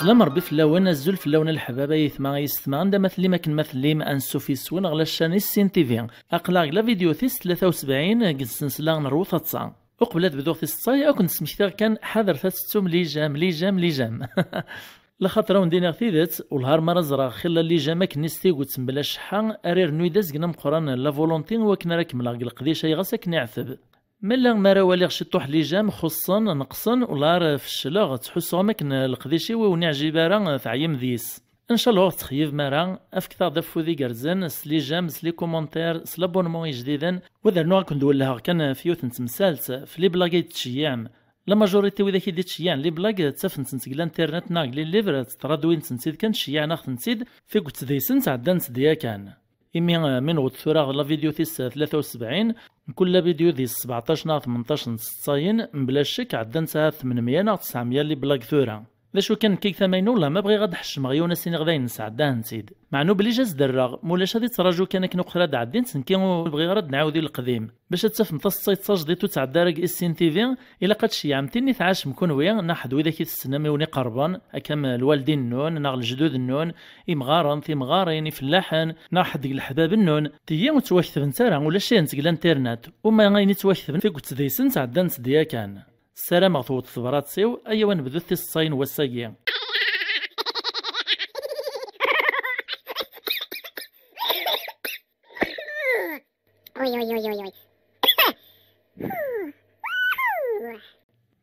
سلام ربي اللون الزول اللون الحبابة يثما يستما عند مثلي ما كن مثلي ما انسو في سوين غلا السين تي في اقلا غلا فيديو تيس 73 قد سنسلا نروث تتصا وقبل تبدو تيس تصايا كنت سمشتاغ كان حذر تسوم لي جام لي جام لي جام لخاطر هون دينا تيدت والهار مرز راه خلا اللي جا ماكن نستيقوت بلا شحا ارير نويداز قنا مقران لا فولونتي وكنا راكملا القديشه شي غاسك نعثب ملا ما راواليغ شي طوح لي جام خصن نقصن والهار فشلا تحسو ماكن القديشي ونعجي بارا تعيم ذيس ان شاء الله تخيف مرا افك تا ضفو ذي قرزن سلي جام سلي كومونتير سلابونمون جديدا وذا نوع كان في كان تمسالت في لي بلاقي تشيام لا ماجوريتي وذاك اللي تشيان لي بلاك تسفن كلا الانترنت ناغ لي ليفرات ترادوين تنسيد كان تشيان اخ تنسيد في قلت ديسن عدا نسديا كان إمي من غد ثراغ لا فيديو تيس 73 كل فيديو ديس 17 نا 18 نص صاين بلا شك عدا ساعة 800 نا 900 لي بلاك ثورة ذا كان كيك ثمين والله ما بغي غاد حشم غيونا سين غداين نسعداه نسيد معنو بلي جاز دراغ مولاش هادي تراجو كان كنو قراد عدين سنكي بغي غاد نعاودي القديم باش تسف متصيت سجدي تو تعدارك السين تي في الا قد شي تيني تعاش مكون ويا نحد كي السنمي وني قربان اكم الوالدين نون ناغ الجدود نون امغارن في مغارين فلاحن ناحد الحباب نون تيا وتواكتب راه ولا شي نتقلا انترنت وما غيني تواكتب في وتديسن ديسن تعدان تديا كان سلام سلامة ثوت تبراتسيو أيوا نبدو الصين وسايا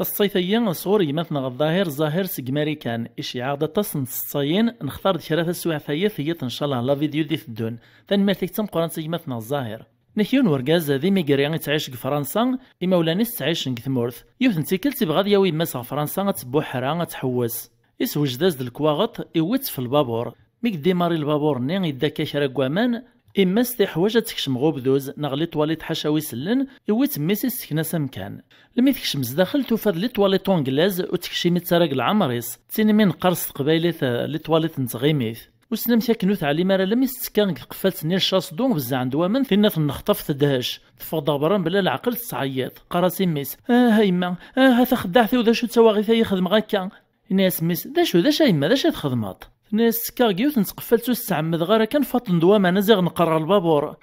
الصيثيين صغور يمثنا الظاهر ظاهر سق ماريكان إشي عادة تصن الصين نختار ذكرى تسوع ثيث هي إن شاء الله لا فيديو دي ثدون ثان مالتك تم قران سيمثنا الظاهر نحيون ورقاز ذي ميقري تعيش في فرنسا إمولانيس تعيش في تمورت يوث نتيكل تبغى ياوي ماس فرنسا تبوحرا تحوس إسوجداز داز الكواغط إوت في البابور ميك ديماري البابور ني يدا كاكرا كوامان إما ستحواج تكشم غوبدوز دوز نغلي طواليت حشاوي سلن إويت ميسي سكنا سمكان لمي تكشم زداخل توفاد لي طواليت أونجلاز وتكشيمي تسارق العمريس تيني من قرص قبيلة لي طواليت نتغيميث وسنم ثاك نوث علي مارا لم يستكان قفلت نير شاس دون بزا عند وامن فينا تنخطف تدهش تفضى بران بلا العقل تصعيط قرا سميس اه هيما اه هاثا خدعتي وذا شو تواغي ثاي يخدم غاكا ناس ميس ذا شو ذا شايما ذا شايت خدمات ناس سكاغ نتقفل نسقفلت وستعمد غارا كان فاطن دوامة نزيغ نقرر البابور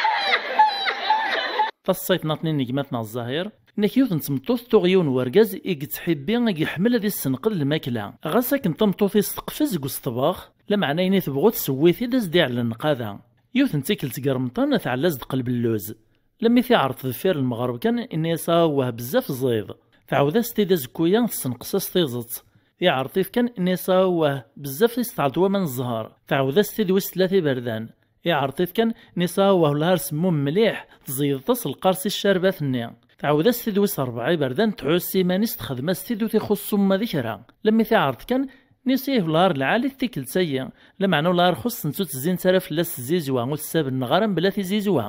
فالصيت ناطنين نجمتنا الظاهر نكيوت نتمطوط توغيون ورقز إيك تحبي إيك يحمل هذي السنقل الماكلة غاس أكن تمطوطي قوس قو لا لمعنى إني تبغو تسويثي داز ديال للنقاذة يوث نتيكل تقرمطان نتعلاز قلب اللوز لما في عرض ذفير المغرب كان إني ساوه بزاف زيض فعوذا ستي داز كويا تسنقص ستيزت في عرض كان إني ساوه بزاف ستعطوه من الزهر فعوذا ستي دوست ثلاثة بردان يعرضتكن نسا وهلار سموم مليح تزيد تصل قرص الشربات ني تعاود استدوس ربعي بردان تعوس سيمانيس نستخدم استدو تيخص ما ذكرى لما تعرض كان نسيه لار العالي الثكل سيا عنو لار خص نسو تزين سرف لس زيزوا و النغرم بلا في زيزوا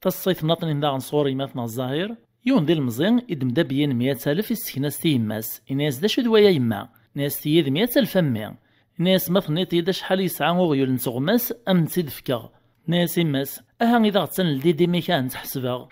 تصيت نطني ذا صوري مثنى الظاهر يون ذي المزين إدم دبيين مية ألف يستكناس تيماس إناس دا شدويا يما ناس تييد مية ألف مئة ناس ما فنيتي شحال يسعى وغيول نسغمس ام تيدفكا ناس إماس أها إذا غتسن لديدي دي ميكان تحسبها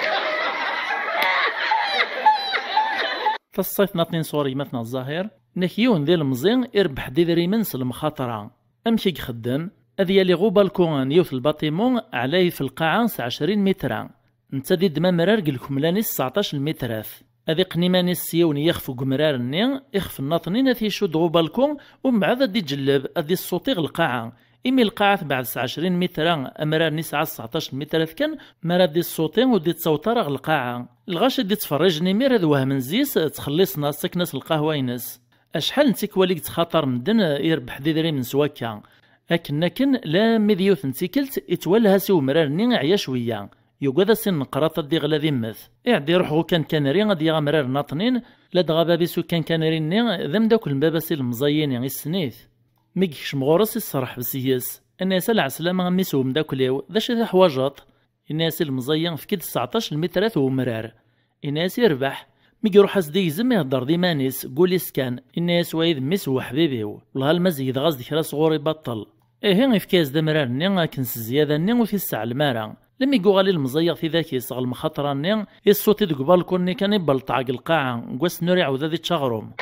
تصيف ناطين سوري مثنا الظاهر نكيون ذي المزين يربح دي دريمن المخاطرة أمشي يخدم أذي يلي غوبا الكوان يوث الباطيمون عليه في القاعة 20 متران نتا دي دما مرارق الكملاني 19 مترات اذيق نيمان السيون يخف قمرار ني يخف الناطنين اثي يشد غوبالكون ومعادة دي جلب اذي الصوتيغ القاعة إمي القاعة بعد 20 متر أمرار نسعة 19 متر كان مراد دي الصوتين ودي تصوتر القاعة الغاش دي تفرجني مير ذا وهم نزيس تخلصنا سكنس القهوة ينس أشحال نتيك وليك تخاطر مدن يربح ذي من سواكا أكن لكن لا مذيوث نتيكلت يتولها سي ومرار نين عيا شوية يوجد سن نقراط دي غلا مث إعدي روحو كان كنري غادي غامرار ناطنين لاد غابابي سو كان كنري ني ذم داك المبابس المزيين غي السنيث ميكش مغورس الصرح بسياس الناس العسلامة غميسهم داك ليو ذا شي حواجط الناس المزين في كد 19 المترات ومرار الناس يربح ميجي اس دي يزم هدر دي مانيس قولي سكان الناس وايد ميس حبيبيو والله المزيد غاز ديك راس غوري بطل ايه في كاس دمرار نيغا كنس زيادة نيغو وفي الساعة المارا لما لي المزيغ في ذاك يسغ المخاطرة اني الصوت دي قبال كوني كان طعق القاعة قوس نوري عودا ذي تشغرهم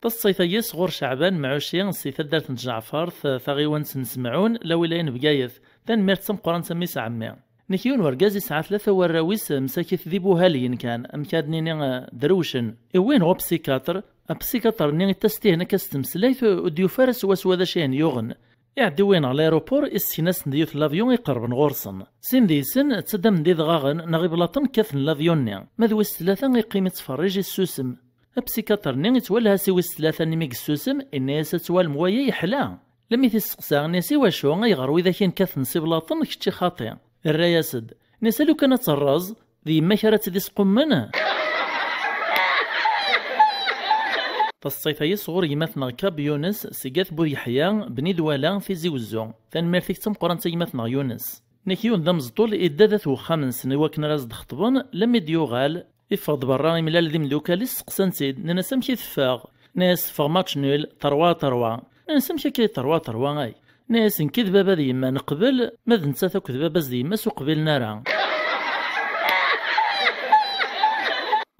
تصيثيس غور شعبان معوشي سيثا دارت جعفر ثغيوان سنسمعون لولاين بقايث ثان ميرتسم قران سميس عمي نكيون ورقازي ساعة ثلاثة وراويس مساكي ذي هالين كان أمكادني دروشن إوين غو بسيكاتر أبسيكاتر تستيه تستهنك ليث وديو فارس واسوا ذا شين يغن يعديوين على الايروبور ناس نديوث لافيون يقربن غورسن سين ديسن تسدم دي دغاغن نغي بلاطن كاثن لافيون ني ماذ ويس ثلاثة يقيم تفرج السوسم ابسيكاتر ني يتولها سي ويس ثلاثة نميق السوسم اني توال موايا يحلا لم يتسقسا نيسي واشو غيغرو إذا كان كاثن سي بلاطن كتشي خاطي الرياسد نسالو كانت الراز ذي مكرة ذي سقمنا تصيطي صغور يماتنا كاب يونس سيقاث بو يحيى بني دوالا في زيوزو تم قران تيماتنا يونس نكيون ذا مزطول إدا ذات وخامن سنة وكنا راز دخطبون لم يديوغال إفض برا ملال ذي ملوكا لسقسان سيد نانا سمشي ثفاغ ناس فغ ماتش نول تروا تروا نانا سمشي كي تروا تروا غاي ناس نكذب بذي ما نقبل ماذا ذنسا كذب كذبة بذي ما سو نارا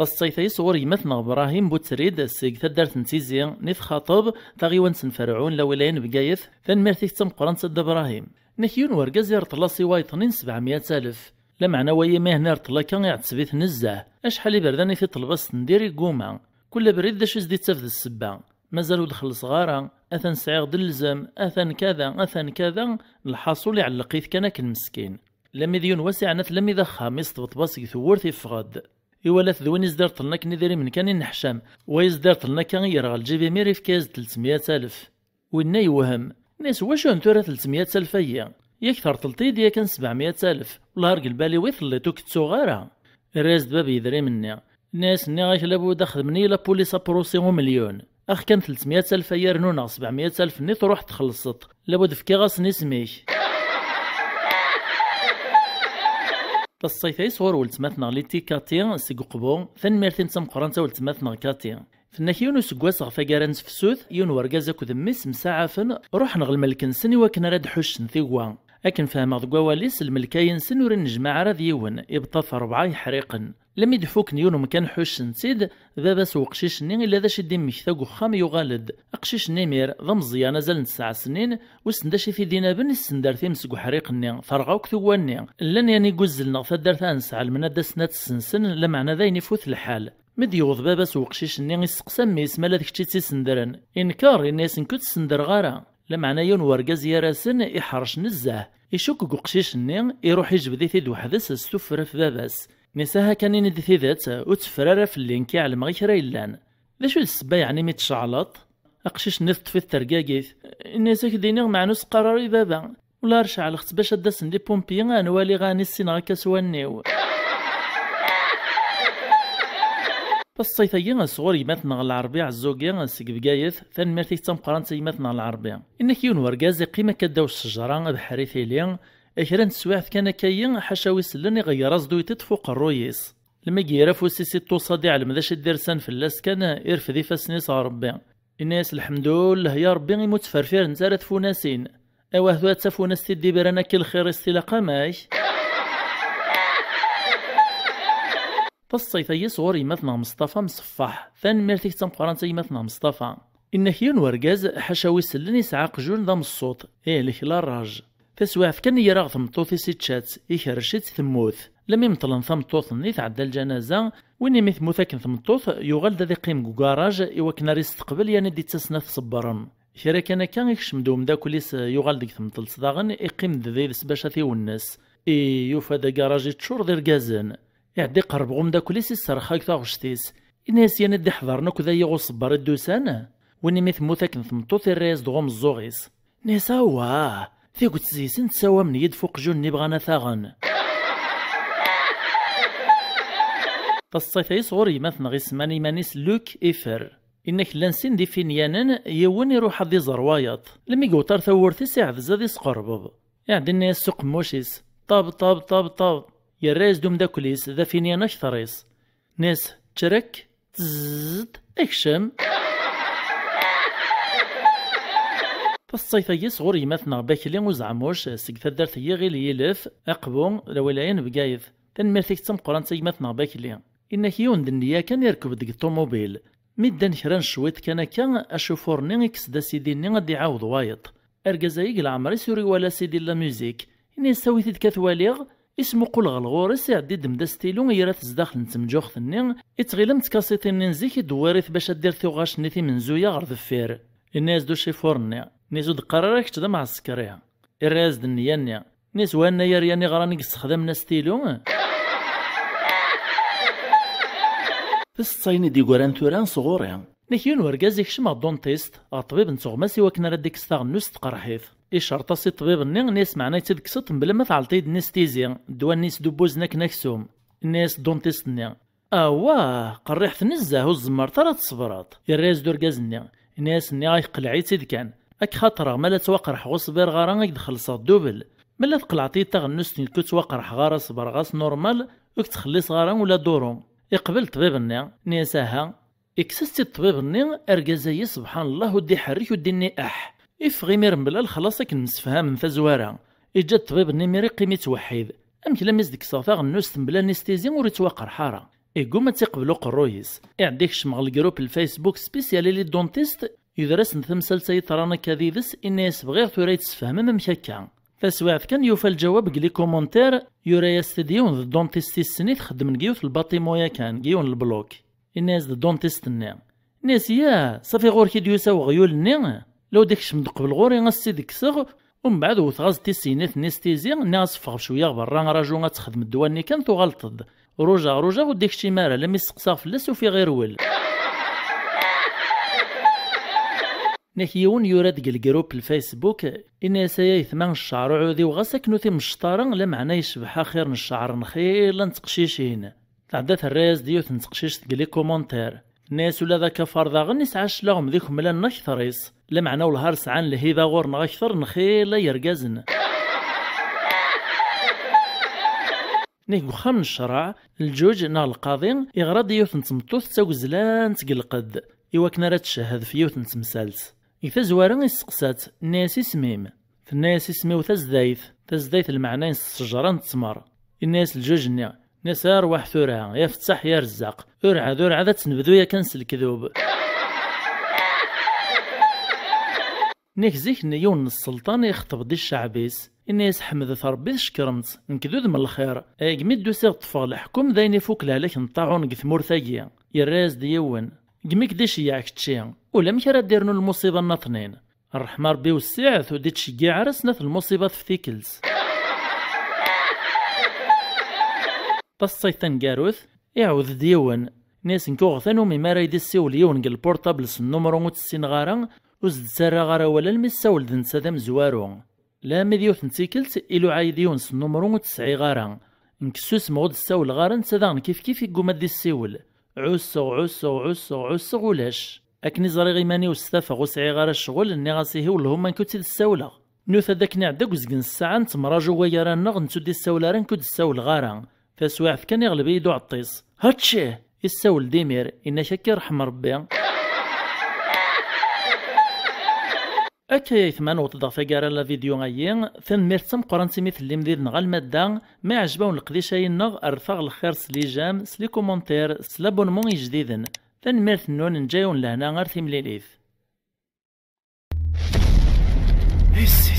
الصيثي صور يمثنا ابراهيم بوتريد سيك تدارت نتيزي نيف خاطب تاغيوانسن فرعون لولاين بقايث تم قران سد ابراهيم نحيون ورقاز يرطلا سواي طنين سبعمية ألف معنى ويا ما هنا رطلا كان يعتسبيث نزاه اشحال برداني في طلبس نديري قوما كل بريد داش زدي تسفد السبا مازالو دخل صغارا اثن سعيغ دلزم اثن كذا اثن كذا الحاصل يعلقيت كانك المسكين لم يذيون واسع نث لم يذخم يستبط باسك ثور فغد إوا ثدوين يزدر طلنا كن من كان النحشام ويزدر طلنا كان يرغى الجيبي ميري في كاز 300 ألف وإنا يوهم ناس واش انتورا 300 ألف أيا يكثر تلطي يا كان 700 ألف والله البالي ويثلي ويثلتو كتسو غارة دباب باب يدري مني ناس ني غايك لابد خدمني لا بوليس ابروسيو مليون اخ كان 300 ألف أيا رنونا 700 ألف ني تروح تخلصت لابد فكي غاس نسميك بس صيفي صور ولتماتنا ليتي كاتي سيق قبو ثان ميرتين تمقرانتا ولتماتنا كاتي فنك يونو سكواس غفا كاران سفسوث يون ورقاز اكو ذميس مساعفن روح نغل نسني وكنا راد حوش نثيوا اكن فهم ضقواليس الملكاين سنور النجمع راد يون يبطى في حريقن يحريقن لم يدفوك نيون مكان حوشن سيد بابا وقشيش قشيشني إلا ذا شدي مكتاق وخام يغالد أقشيش نيمير ضم زيانة زل نسع سنين وسنداشي في دينا بن السندار ثيمس قو حريقني ثرغاو كثواني لن يعني قزلنا دار ثانس على المنادة سنات السنسن لمعنى ذا ينفوث الحال مديوض يوض بابا سو قشيشني يسقسم ميس مالا ذكتشي تسندرن إنكار إنيس نكت سندر غارة لمعنى يون ورقز يراسن يحرش نزاه يشك نيغ يروح يجبدي ثيد وحدس السفرة في باباس نساها كان إن ذات وتفرارة في اللينك على غير كرا يلان ذا شو السبا يعني مي تشعلط أقشيش في الترقاقيث نساك دينيغ معنوس قراري بابا ولا رشع الخت باش داسن لي بومبي غنوالي غاني السين غاكا سوانيو الصيثيين الصغور يماتنا العربية عزوقيا سيك بقايث ثان مارتي تمقران تيماتنا العربية إنك يون ورقازي قيمة كداو الشجرة بحريثي ليان اكران سواث كان كاين حشاوي سلان يغير ازدويتت يتفوق الرويس لما يجيرا فوسيسي التوصاد على مداش الدرسان في اللاس كان يرفض يفاسنيس ربي الناس الحمد لله يا ربي يموت فرفير نزارت فوناسين اواه ذو تفوناس تدي برانا كل خير استلاقا ماي فالصيفية صغور يمثنا مصطفى مصفح ثان ميرتي تمقران يمثنا مصطفى إنه ينور جاز حشاوي سلني سعاق جون ذا الصوت إيه لخلال راج الراج فسواف كان يراغ ثمطوث سيتشات يخرشت ثموث لم يمطلن ثمطوثني عدى الجنازة وين يميث موثاك ثمطوث يغلد ذي قيم كوكاراج يوكنا ريس تقبل يعني دي تسنا تصبرن شيرا كان كان يكشم دوم دا كوليس يغلد ثمطل صداغن يقيم ذي سباشة ثي ونس اي يوفا ذا كراج تشور ذي رقازن يعدي قرب غوم دا كليس السرخاك تاغشتيس الناس يعني دي حضرنا كذا يغوص بارد الدوسان وين يميث موثاك ثمطوث الرئيس دغوم الزوغيس واه في قد سيسن تسوى من يد فوق جون نبغانا ثاغن تصيثي صغر يمثن غي سماني مانيس لوك إفر إنك لنسين دي فينيانا يوون يروح دي زروايط لمي قوتر ثورتي سعد زادي سقربب يعني إني السوق موشيس طاب طاب طاب طاب يرايز دوم دا كليس ذا فينيانا شثريس ناس تشرك تززز اكشم الصيفية يصغر يمثنا باكلي وزعموش سيك تدرت يغيل يلف أقبو لولاين بقايد تنمرتك قران سيمثنا باكلي إنك يون دنيا كان يركب ديك الطوموبيل ميدان كران شويت كان كان أشوفور إكس دا سيدي ني دي يعاود وايط أرقزايق عمري سوري ولا سيدي لا ميوزيك إني ساوي تيد كثواليغ اسمو قول غلغورس يعدي دمدا ستيلو يرات زداخل نتمجوخ ثنين اتغيلم تكاسيتي ننزيك دواريث باش دير ثوغاش نيتي من زويا غرض فير الناس دو شي فورني نيسو ود قرارك تدا مع السكريها الراز دنيا نيا نيس وانا يرياني غراني استخدام ناس تيلو فستصيني دي قران توران صغوري نكيون ورقاز يكشم دون تيست الطبيب ماسي وكنا رديك نوست تقرحيث إشارة سي الطبيب ني نيس معنا يتدكسط بلا ما تعلطي دنستيزي دوا نيس دوبوزنك نكسوم نيس دونتيست ني أوا قريحت نزاهو الزمر ترى تصبرات يراز دور ني ناس ني يقلعي تيد كان اك خطره ملا توقرح غصبير غارا اك تخلصا دوبل ملا تقلعتي تغنس كنت توقرح غارس برغاس نورمال اك تخلص غارا ولا دورو يقبل طبيبني نيساها اكسستي الطبيبني ارقزي سبحان الله ودي حريك ودي اح اف غيمير ملال الخلاصة اك نمسفهام من فزوارا اجا الطبيب ميري قيمي توحيد امك لمس ديك صافا غنوس بلا نيستيزي وريتواقر حاره إيكو ما تيقبلو قرويس إعديك شمغ الجروب الفيسبوك سبيسيالي لي دونتيست يدرس تمثلت يطرانا كذيذس إنيس بغير ثورة سفهم أمك هكا فسواعد كان يوفى الجواب قلي كومنتير يورياس تديون ذا دونتيست السني تخدم نقيوث مويا كان قيون البلوك الناس ذا دونتيست النام ناس يا صافي غور كي ديوسا وغيول النام لو ديكش مدق بالغور غوري ديك سغ ومن بعد وثغاز تيسينات ناس تيزي ناس فغ شوية برا راجو غتخدم الدواني كان تغلطد روجا روجا وديك شي مارا لم يسقسا فلاس وفي غير ول نحيون يراد قل جروب الفيسبوك إن سايا ثمان الشعر عودي وغسك نوثي مشطارن لا معنى يشبح خير الشعر نخير نتقشيشين تعدات الرئيس ديوث نتقشيش تقلي كومنتير ناس ولا ذاك فرضا غنس عاش لهم ذيك ملان نكثريس لا معنى والهرس عن لهيذا غور أكثر نخير لا يرقزن نيك وخام الشرع الجوج نا القاضي يغرد يوث نتمطوث تاوزلان تقلقد إوا كنا راه تشهد في يوث نتمسالس يتزوارا يسقسات ناس اسميم فالناس اسميو تزدايت تزدايت المعنى الشجرة تسمر الناس الجوجنا ناس ارواح ثورها يا فتح يا رزاق ارعى ذرعى تنبذو يا كنس الكذوب نكزيك نيون السلطان يخطب دي الشعبيس الناس حمد ربي شكرمت نكذوذ من الخير ايقمي دوسي طفى الحكم ذاين يفوك لالك نطاعون قثمور ثاقية يراز ديون جميك ديش ياك تشي ولمك راه ديرنو المصيبة لنا الرحمة ربي وسعت ودي عرسنا في المصيبة في ثيكلز تصيثن قاروث يعوذ ديون ناس نكوغثن ومي مارا يدي السيول يون قل بورتابل سنومرو وتسين غارا وزد سارا غارا ولا المسا ولدن دام زوارو لا مديوث نسيكلت إلو عايديون سنومرو وتسعي غارا نكسوس مغد الساول غارا نسادان كيف كيف يقوم دي السيول عسو عسو عسو عسو غلاش اكني زري غي ماني وستافا غو سعي غار الشغل اني غاسي هو لهم ما نكوتي دساولا نوثا داك نعدا كوزكن الساعة نتمراجو ويا رانا غنتو دي الساولا ران كود الساول غارا فاسواعف كان يغلب يدو عطيس هاتشيه يساول ديمير ان شكي رحم ربي أكي يثمان وتضغف على الفيديو غيين ثن مرتم قران سميث اللي مدير نغا المادة ما عجبون القديشي نغ أرثغ الخير سلي جام سلي كومنتير سلابون موني جديد ثن مرت نون نجايون لهنا غارثي مليليث إيسي